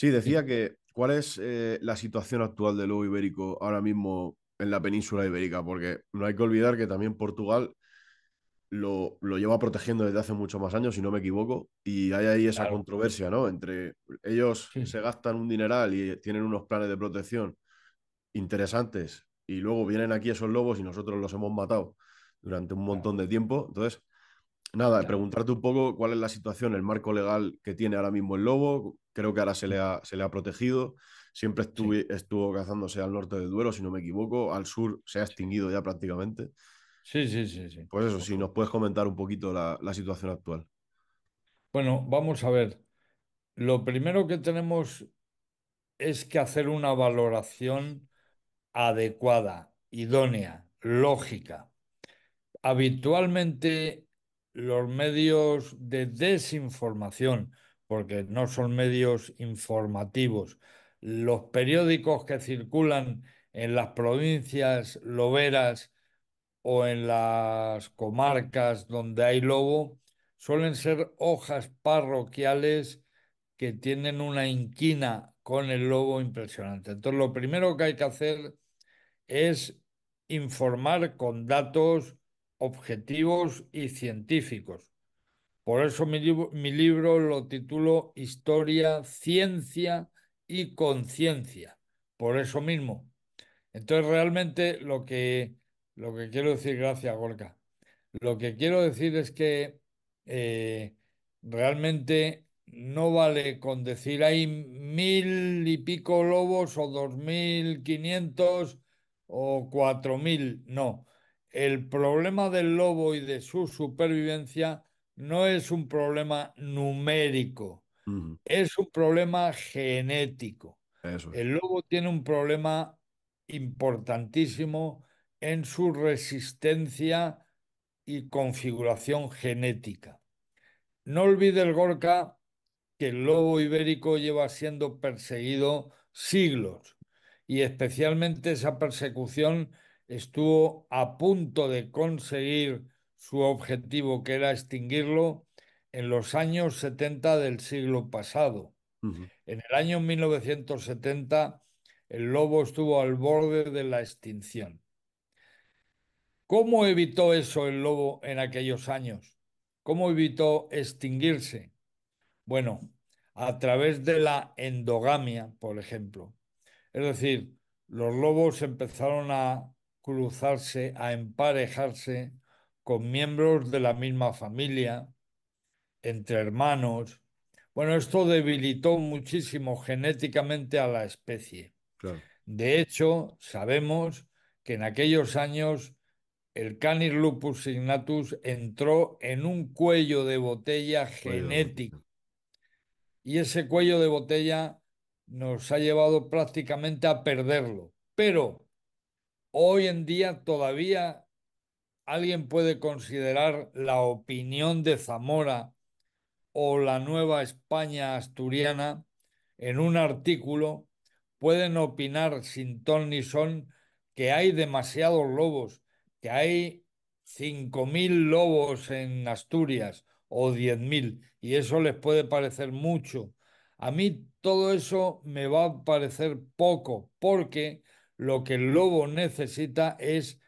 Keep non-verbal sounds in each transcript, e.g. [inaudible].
Sí, decía que cuál es eh, la situación actual del lobo ibérico ahora mismo en la península ibérica, porque no hay que olvidar que también Portugal lo, lleva protegiendo desde hace muchos más años, si no me equivoco, y hay ahí esa controversia, ¿no? Entre ellos se gastan un dineral y tienen unos planes de protección interesantes, y luego vienen aquí esos lobos y nosotros los hemos matado durante un montón de tiempo. Entonces, nada, preguntarte un poco cuál es la situación, el marco legal que tiene ahora mismo el lobo. Creo que ahora se le ha, se le ha protegido. Siempre estuvo cazándose al norte de Duero, si no me equivoco. Al sur se ha extinguido ya prácticamente. Sí, sí, sí. sí. Pues eso, sí, nos puedes comentar un poquito la, la situación actual. Bueno, vamos a ver. Lo primero que tenemos es que hacer una valoración adecuada, idónea, lógica. Habitualmente los medios de desinformación, porque no son medios informativos, los periódicos que circulan en las provincias loberas o en las comarcas donde hay lobo, suelen ser hojas parroquiales que tienen una inquina con el lobo impresionante. Entonces, lo primero que hay que hacer es informar con datos, objetivos y científicos. Por eso mi, libro, lo titulo Historia, Ciencia y Conciencia. Por eso mismo. Entonces realmente lo que, lo que quiero decir, gracias Gorka, lo que quiero decir es que eh, realmente no vale con decir hay mil y pico lobos o dos mil quinientos o cuatro mil, no el problema del lobo y de su supervivencia no es un problema numérico, es un problema genético. El lobo tiene un problema importantísimo en su resistencia y configuración genética. No olvide el Gorka que el lobo ibérico lleva siendo perseguido siglos y especialmente esa persecución estuvo a punto de conseguir su objetivo, que era extinguirlo, en los años 70 del siglo pasado. En el año 1970, el lobo estuvo al borde de la extinción. ¿Cómo evitó eso el lobo en aquellos años? ¿Cómo evitó extinguirse? Bueno, a través de la endogamia, por ejemplo. Es decir, los lobos empezaron a cruzarse, a emparejarse con miembros de la misma familia, entre hermanos. Bueno, esto debilitó muchísimo genéticamente a la especie. De hecho, sabemos que en aquellos años el Canis lupus signatus entró en un cuello de botella genético. Y ese cuello de botella nos ha llevado prácticamente a perderlo. Pero Hoy en día todavía alguien puede considerar la opinión de Zamora o la Nueva España asturiana en un artículo, pueden opinar sin ton ni son que hay demasiados lobos, que hay 5.000 lobos en Asturias o 10.000, y eso les puede parecer mucho. A mí todo eso me va a parecer poco, porque lo que el lobo necesita es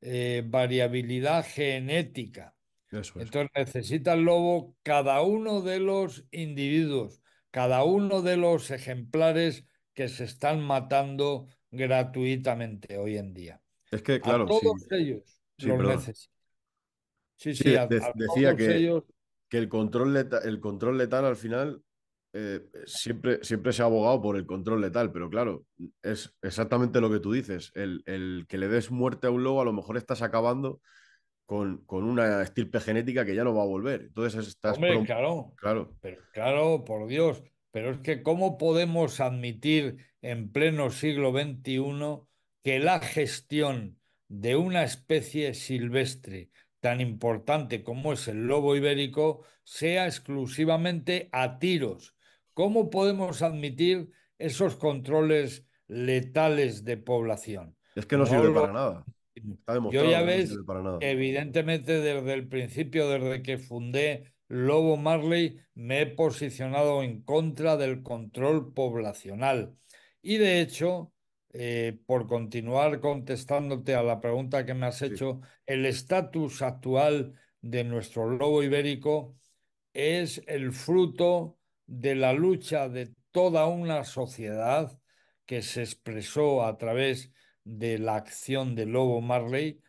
eh, variabilidad genética. Entonces necesita el lobo cada uno de los individuos, cada uno de los ejemplares que se están matando gratuitamente hoy en día. Es que, claro, todos ellos los necesitan. Sí, sí, decía que, que el, control el control letal al final eh, siempre, siempre se ha abogado por el control letal, pero claro, es exactamente lo que tú dices. El, que le des muerte a un lobo, a lo mejor estás acabando con, con, una estirpe genética que ya no va a volver. Entonces estás. claro. Claro. Pero, claro, por Dios. Pero es que, ¿cómo podemos admitir en pleno siglo XXI que la gestión de una especie silvestre tan importante como es el lobo ibérico sea exclusivamente a tiros ¿Cómo podemos admitir esos controles letales de población? Es que no, sirve para nada. Yo ya ves, evidentemente desde el principio, desde que fundé Lobo Marley, me he posicionado en contra del control poblacional. Y de hecho, eh, por continuar contestándote a la pregunta que me has hecho, el estatus actual de nuestro lobo ibérico es el fruto de la lucha de toda una sociedad que se expresó a través de la acción de Lobo Marley,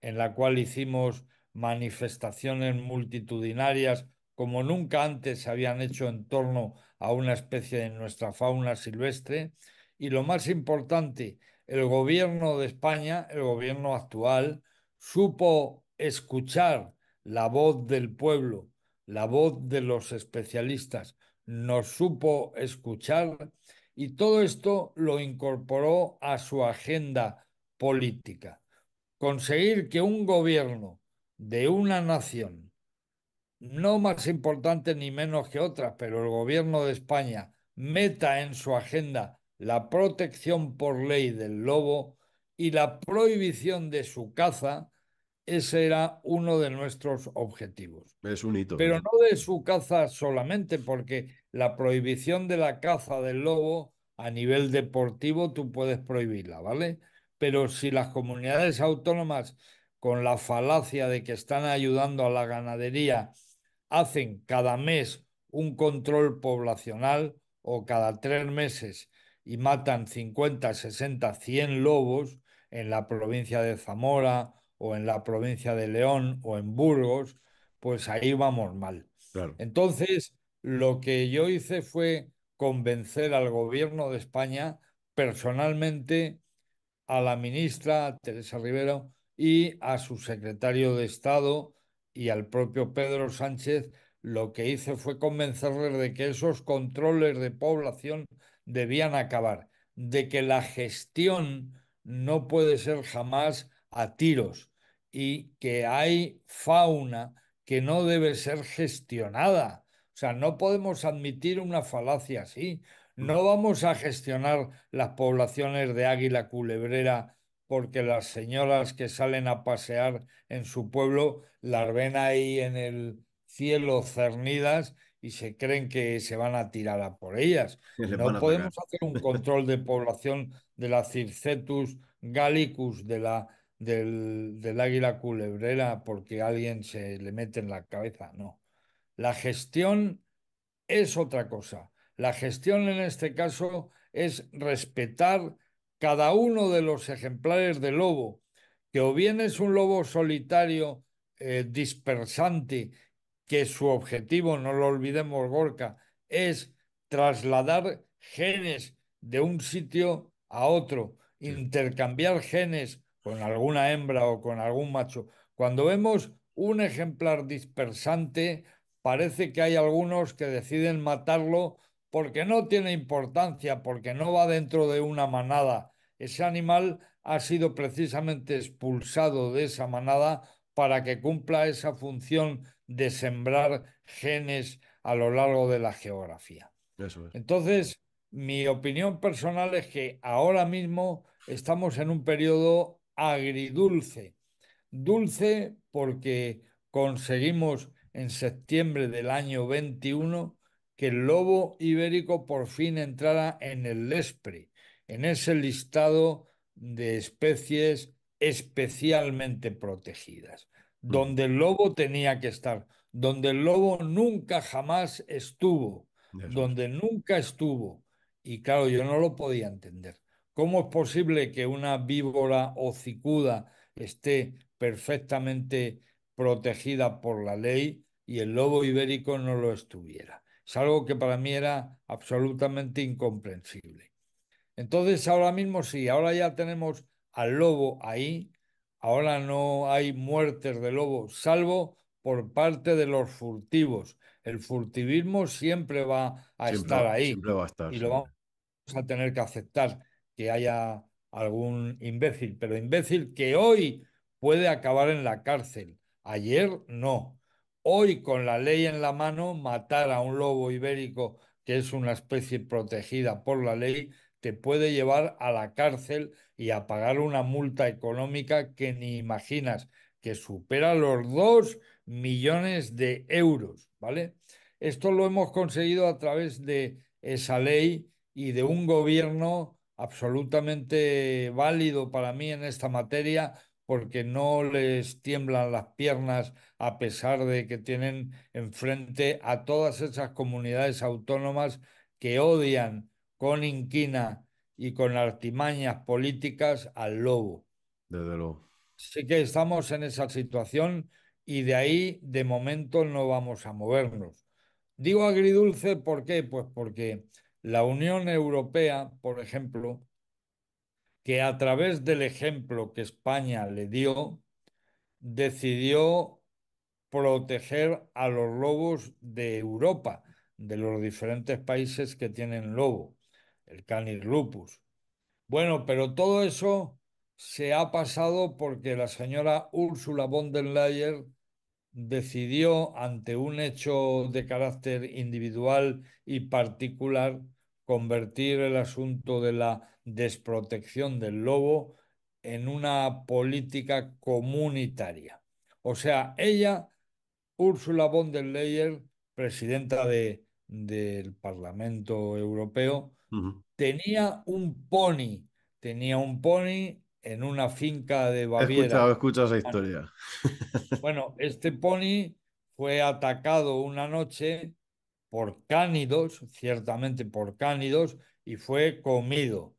en la cual hicimos manifestaciones multitudinarias como nunca antes se habían hecho en torno a una especie de nuestra fauna silvestre. Y lo más importante, el gobierno de España, el gobierno actual, supo escuchar la voz del pueblo, la voz de los especialistas, nos supo escuchar y todo esto lo incorporó a su agenda política. Conseguir que un gobierno de una nación, no más importante ni menos que otras, pero el gobierno de España, meta en su agenda la protección por ley del lobo y la prohibición de su caza, ese era uno de nuestros objetivos. Es un hito. Pero no de su caza solamente, porque la prohibición de la caza del lobo a nivel deportivo tú puedes prohibirla, ¿vale? Pero si las comunidades autónomas con la falacia de que están ayudando a la ganadería hacen cada mes un control poblacional o cada tres meses y matan 50, 60, 100 lobos en la provincia de Zamora, o en la provincia de León o en Burgos, pues ahí vamos mal. Entonces, lo que yo hice fue convencer al gobierno de España personalmente a la ministra Teresa Rivero y a su secretario de Estado y al propio Pedro Sánchez, lo que hice fue convencerles de que esos controles de población debían acabar, de que la gestión no puede ser jamás a tiros, y que hay fauna que no debe ser gestionada. O sea, no podemos admitir una falacia así. Mm. No vamos a gestionar las poblaciones de águila culebrera porque las señoras que salen a pasear en su pueblo las ven ahí en el cielo cernidas y se creen que se van a tirar a por ellas. no podemos hacer un control de población de la Circetus gallicus, de la del, águila culebrera porque alguien se le mete en la cabeza, no. La gestión es otra cosa. La gestión en este caso es respetar cada uno de los ejemplares de lobo, que o bien es un lobo solitario eh, dispersante, que su objetivo, no lo olvidemos Gorka, es trasladar genes de un sitio a otro, intercambiar genes con alguna hembra o con algún macho. Cuando vemos un ejemplar dispersante, parece que hay algunos que deciden matarlo porque no tiene importancia, porque no va dentro de una manada. Ese animal ha sido precisamente expulsado de esa manada para que cumpla esa función de sembrar genes a lo largo de la geografía. Entonces, mi opinión personal es que ahora mismo estamos en un periodo agridulce. Dulce porque conseguimos en septiembre del año 21 que el lobo ibérico por fin entrara en el lespre, en ese listado de especies especialmente protegidas, mm. donde el lobo tenía que estar, donde el lobo nunca jamás estuvo, donde nunca estuvo. Y claro, yo no lo podía entender. ¿Cómo es posible que una víbora hocicuda esté perfectamente protegida por la ley y el lobo ibérico no lo estuviera? Es algo que para mí era absolutamente incomprensible. Entonces, ahora mismo sí, ahora ya tenemos al lobo ahí, ahora no hay muertes de lobo, salvo por parte de los furtivos. El furtivismo siempre va a estar ahí y lo vamos a tener que aceptar que haya algún imbécil, pero imbécil que hoy puede acabar en la cárcel, ayer no. Hoy con la ley en la mano, matar a un lobo ibérico, que es una especie protegida por la ley, te puede llevar a la cárcel y a pagar una multa económica que ni imaginas, que supera los dos millones de euros, ¿vale? Esto lo hemos conseguido a través de esa ley y de un gobierno absolutamente válido para mí en esta materia porque no les tiemblan las piernas a pesar de que tienen enfrente a todas esas comunidades autónomas que odian con inquina y con artimañas políticas al lobo. Desde luego. Sí que estamos en esa situación y de ahí de momento no vamos a movernos. Digo agridulce, ¿por qué? Pues porque la Unión Europea, por ejemplo, que a través del ejemplo que España le dio, decidió proteger a los lobos de Europa, de los diferentes países que tienen lobo, el canis lupus. Bueno, pero todo eso se ha pasado porque la señora Ursula von der Leyen decidió ante un hecho de carácter individual y particular convertir el asunto de la desprotección del lobo en una política comunitaria. O sea, ella, Úrsula von der Leyen, presidenta del Parlamento Europeo, tenía un pony, tenía un pony en una finca de Baviera. He escuchado, esa historia. [laughs] Bueno, este pony fue atacado una noche por cánidos, ciertamente por cánidos, y fue comido.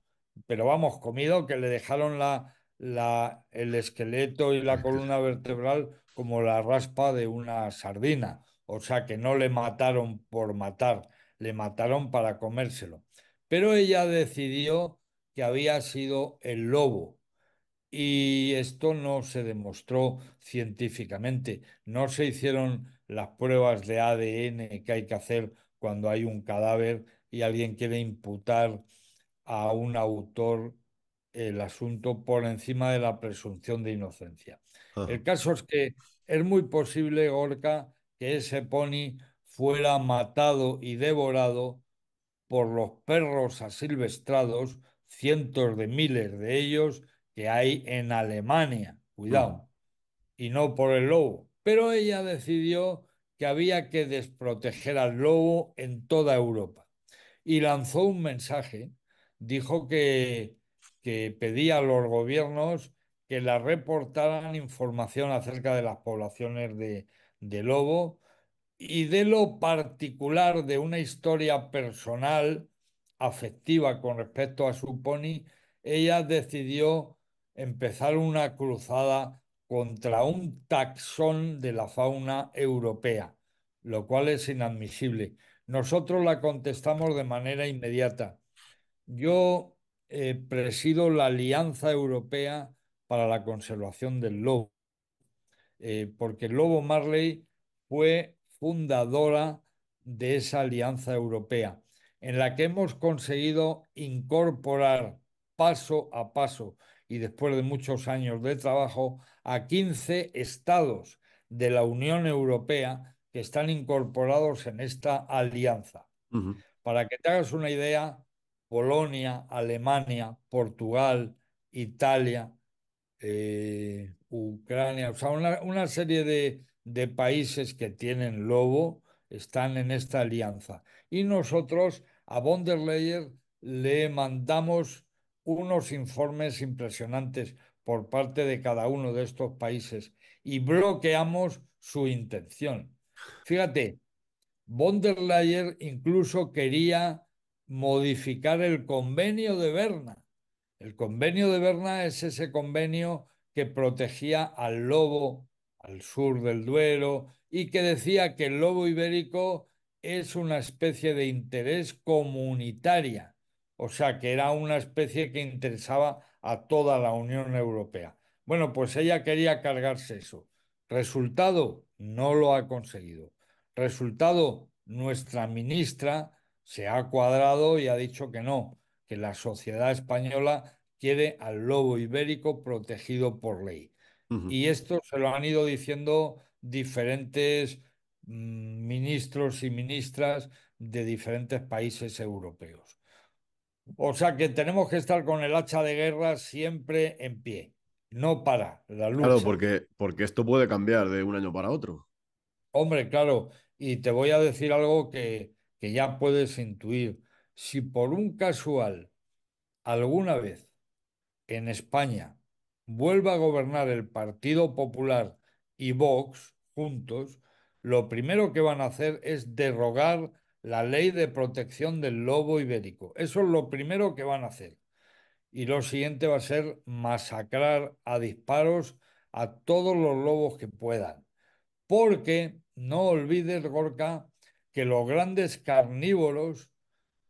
Pero vamos, comido que le dejaron la, la, el esqueleto y la columna vertebral como la raspa de una sardina. O sea que no le mataron por matar, le mataron para comérselo. Pero ella decidió que había sido el lobo y esto no se demostró científicamente. No se hicieron las pruebas de ADN que hay que hacer cuando hay un cadáver y alguien quiere imputar a un autor el asunto por encima de la presunción de inocencia. Ah. El caso es que es muy posible, Gorka, que ese pony fuera matado y devorado por los perros asilvestrados, cientos de miles de ellos, hay en Alemania, cuidado, mm. y no por el lobo. Pero ella decidió que había que desproteger al lobo en toda Europa y lanzó un mensaje, dijo que, que pedía a los gobiernos que la reportaran información acerca de las poblaciones de, de lobo y de lo particular de una historia personal afectiva con respecto a su pony, ella decidió empezar una cruzada contra un taxón de la fauna europea, lo cual es inadmisible. Nosotros la contestamos de manera inmediata. Yo eh, presido la Alianza Europea para la Conservación del Lobo, eh, porque el Lobo Marley fue fundadora de esa Alianza Europea, en la que hemos conseguido incorporar paso a paso y después de muchos años de trabajo, a 15 estados de la Unión Europea que están incorporados en esta alianza. Para que te hagas una idea, Polonia, Alemania, Portugal, Italia, eh, Ucrania, o sea, una, serie de, de, países que tienen lobo están en esta alianza. Y nosotros a von le mandamos unos informes impresionantes por parte de cada uno de estos países y bloqueamos su intención. Fíjate, von der Leyen incluso quería modificar el convenio de Berna. El convenio de Berna es ese convenio que protegía al lobo al sur del Duero y que decía que el lobo ibérico es una especie de interés comunitaria o sea, que era una especie que interesaba a toda la Unión Europea. Bueno, pues ella quería cargarse eso. Resultado, no lo ha conseguido. Resultado, nuestra ministra se ha cuadrado y ha dicho que no, que la sociedad española quiere al lobo ibérico protegido por ley. Y esto se lo han ido diciendo diferentes mm, ministros y ministras de diferentes países europeos. O sea que tenemos que estar con el hacha de guerra siempre en pie. No para la lucha. Claro, porque, porque esto puede cambiar de un año para otro. Hombre, claro. Y te voy a decir algo que, que ya puedes intuir. Si por un casual alguna vez en España vuelva a gobernar el Partido Popular y Vox juntos, lo primero que van a hacer es derrogar la ley de protección del lobo ibérico. Eso es lo primero que van a hacer. Y lo siguiente va a ser masacrar a disparos a todos los lobos que puedan. Porque no olvides, Gorka, que los grandes carnívoros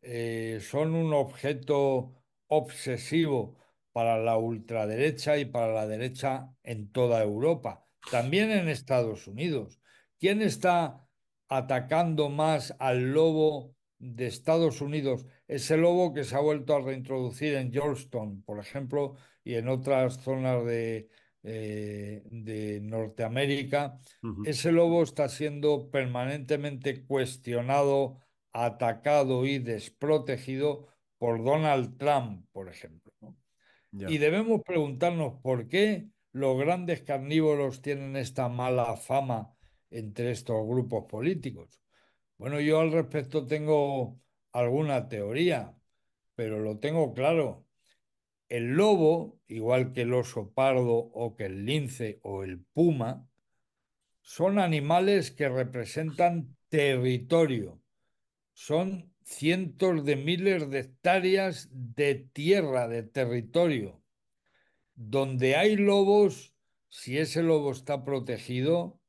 eh, son un objeto obsesivo para la ultraderecha y para la derecha en toda Europa, también en Estados Unidos. ¿Quién está atacando más al lobo de Estados Unidos, ese lobo que se ha vuelto a reintroducir en Georgetown, por ejemplo, y en otras zonas de, eh, Norteamérica, ese lobo está siendo permanentemente cuestionado, atacado y desprotegido por Donald Trump, por ejemplo. Y debemos preguntarnos por qué los grandes carnívoros tienen esta mala fama entre estos grupos políticos. Bueno, yo al respecto tengo alguna teoría, pero lo tengo claro. El lobo, igual que el oso pardo o que el lince o el puma, son animales que representan territorio. Son cientos de miles de hectáreas de tierra, de territorio. Donde hay lobos, si ese lobo está protegido,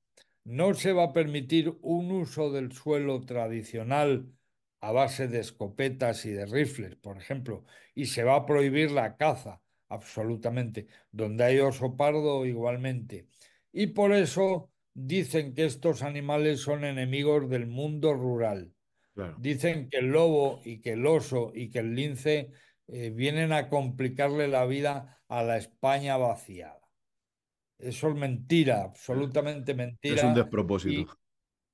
no se va a permitir un uso del suelo tradicional a base de escopetas y de rifles, por ejemplo, y se va a prohibir la caza, absolutamente, donde hay oso pardo igualmente. Y por eso dicen que estos animales son enemigos del mundo rural. Dicen que el lobo y que el oso y que el lince eh, vienen a complicarle la vida a la España vaciada. Eso eh, mm. es mentira, absolutamente mentira. Es un despropósito.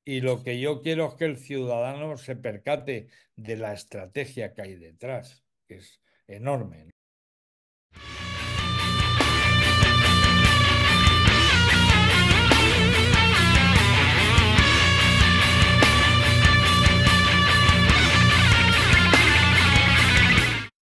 Y, lo que yo quiero es que el ciudadano se percate de la estrategia que hay detrás, que es enorme.